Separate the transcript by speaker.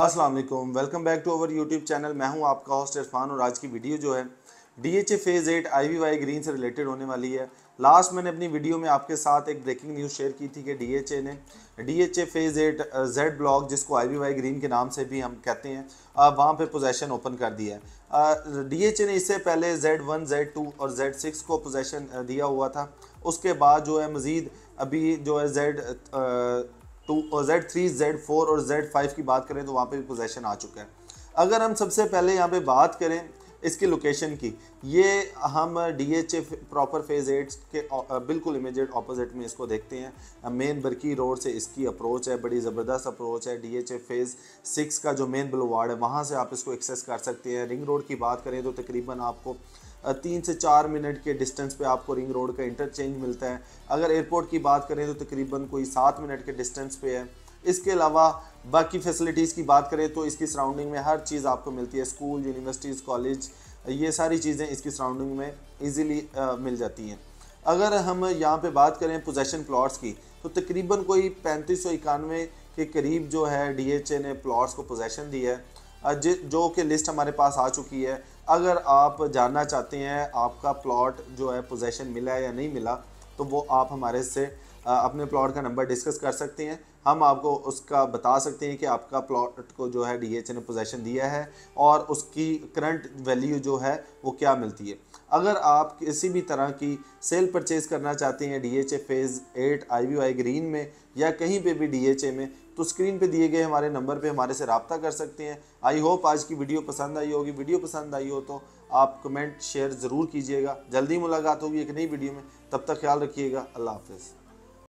Speaker 1: अस्सलाम वालेकुम welcome back to our YouTube channel मैं हूं आपका होस्ट इरफान और आज की वीडियो जो है D H A phase eight I V Y green से रिलेटेड होने वाली है लास्ट मैंने अपनी वीडियो में आपके साथ एक ब्रेकिंग न्यूज़ शेयर की थी कि डी एच ए ने D H A phase eight Z block जिसको आई वी वाई ग्रीन के नाम से भी हम कहते हैं वहाँ पर पोजेशन ओपन कर दिया है डी एच ए ने इससे पहले जेड वन जेड टू और जेड सिक्स को पोजेशन uh, दिया हुआ था उसके बाद जो है मज़ीद अभी जो है जेड तो जेड थ्री जेड फोर और जेड फाइव की बात करें तो वहाँ पर भी पोजेसन आ चुका है अगर हम सबसे पहले यहाँ पे बात करें इसकी लोकेशन की ये हम D H A proper phase eight के बिल्कुल इमीडिएट ऑपोजिट में इसको देखते हैं मेन बरकी रोड से इसकी अप्रोच है बड़ी ज़बरदस्त अप्रोच है D H A phase six का जो मेन वार्ड है वहाँ से आप इसको एक्सेस कर सकते हैं रिंग रोड की बात करें तो तकरीबन आपको तीन से चार मिनट के डिस्टेंस पे आपको रिंग रोड का इंटरचेंज मिलता है अगर एयरपोर्ट की बात करें तो तकरीबन कोई सात मिनट के डिस्टेंस पे है इसके अलावा बाकी फैसिलिटीज़ की बात करें तो इसकी सराउंडिंग में हर चीज़ आपको मिलती है स्कूल यूनिवर्सिटीज़ कॉलेज ये सारी चीज़ें इसकी सराउंडिंग में ईजिली मिल जाती हैं अगर हम यहाँ पर बात करें पोजेसन प्लॉट्स की तो तकरीबन कोई पैंतीस सौ इक्यानवे के करीब जो है डी ने प्लॉट्स को पोजेसन दी है जो कि लिस्ट हमारे पास आ चुकी है अगर आप जानना चाहते हैं आपका प्लॉट जो है पोजेशन मिला है या नहीं मिला तो वो आप हमारे से अपने प्लॉट का नंबर डिस्कस कर सकते हैं हम आपको उसका बता सकते हैं कि आपका प्लॉट को जो है डीएचए ने पोजेशन दिया है और उसकी करंट वैल्यू जो है वो क्या मिलती है अगर आप किसी भी तरह की सेल परचेज़ करना चाहते हैं A phase eight I V I green में या कहीं पे भी ए में तो स्क्रीन पे दिए गए हमारे नंबर पे हमारे से रबता कर सकते हैं आई होप आज की वीडियो पसंद आई होगी वीडियो पसंद आई हो तो आप कमेंट शेयर ज़रूर कीजिएगा जल्दी मुलाकात होगी एक नई वीडियो में तब तक ख्याल रखिएगा अल्लाह हाफिज़